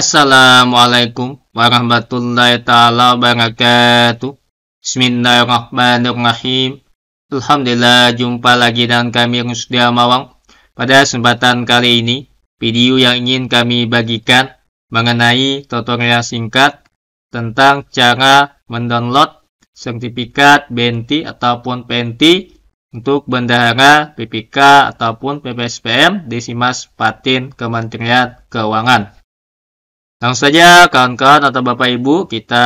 Assalamualaikum warahmatullahi taala wabarakatuh. Bismillahirrahmanirrahim. Alhamdulillah jumpa lagi dengan kami Rusdi Mawang. Pada kesempatan kali ini, video yang ingin kami bagikan mengenai tutorial singkat tentang cara mendownload sertifikat BNT ataupun PNT untuk bendahara PPK ataupun PPSPM di Simas Patin Kementerian Keuangan. Langsung saja kawan-kawan atau Bapak Ibu kita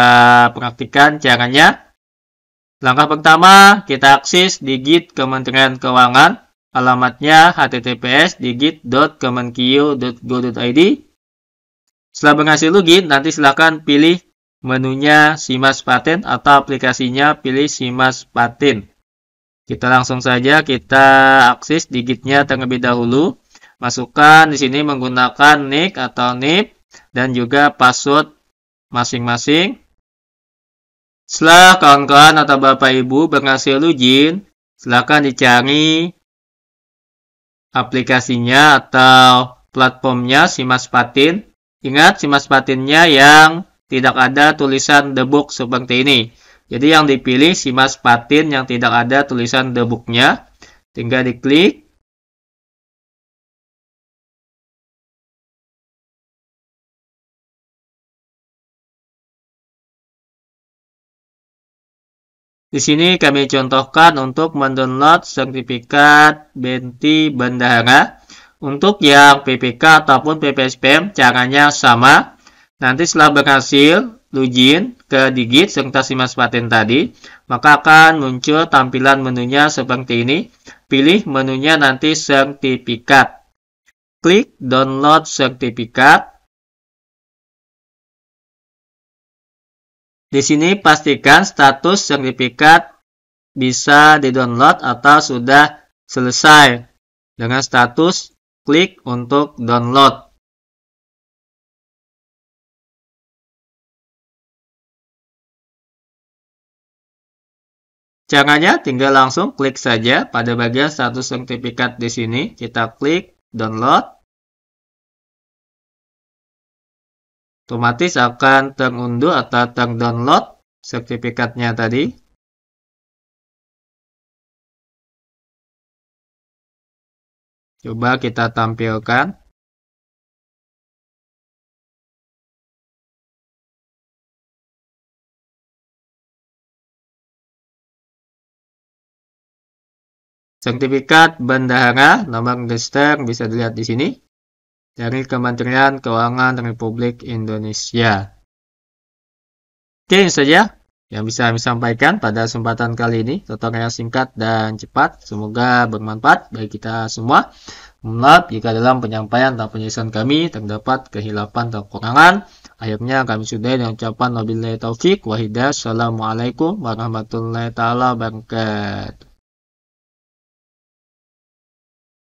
praktikkan caranya. Langkah pertama kita akses digit Kementerian Keuangan alamatnya https digit.kemenq.go.id Setelah berhasil login, nanti silakan pilih menunya Simas Paten atau aplikasinya pilih Simas Paten. Kita langsung saja kita akses digitnya terlebih dahulu. Masukkan di sini menggunakan NIK atau NIP dan juga password masing-masing. Setelah kawan-kawan atau Bapak Ibu berhasil login, silakan dicari aplikasinya atau platformnya Simas Patin. Ingat Simas Patinnya yang tidak ada tulisan The Book seperti ini. Jadi yang dipilih Simas Patin yang tidak ada tulisan The Book-nya. Tinggal diklik Di sini kami contohkan untuk mendownload sertifikat Benti Bendahara. Untuk yang PPK ataupun PPSPM caranya sama. Nanti setelah berhasil login ke digit serta simas paten tadi, maka akan muncul tampilan menunya seperti ini. Pilih menunya nanti sertifikat. Klik download sertifikat. Di sini pastikan status sertifikat bisa di-download atau sudah selesai. Dengan status klik untuk download. Caranya tinggal langsung klik saja pada bagian status sertifikat di sini. Kita klik download. otomatis akan terunduh atau terdownload sertifikatnya tadi. Coba kita tampilkan. Sertifikat bendahara, nomor register bisa dilihat di sini dari Kementerian Keuangan Republik Indonesia. Oke, itu saja yang bisa kami sampaikan pada kesempatan kali ini. Tutorial singkat dan cepat, semoga bermanfaat bagi kita semua. Maaf jika dalam penyampaian atau penyelesaian kami terdapat kehilapan atau kekurangan. Akhirnya kami sudah dengan ucapan Nabi taufik wahidah. Assalamualaikum warahmatullahi wabarakatuh.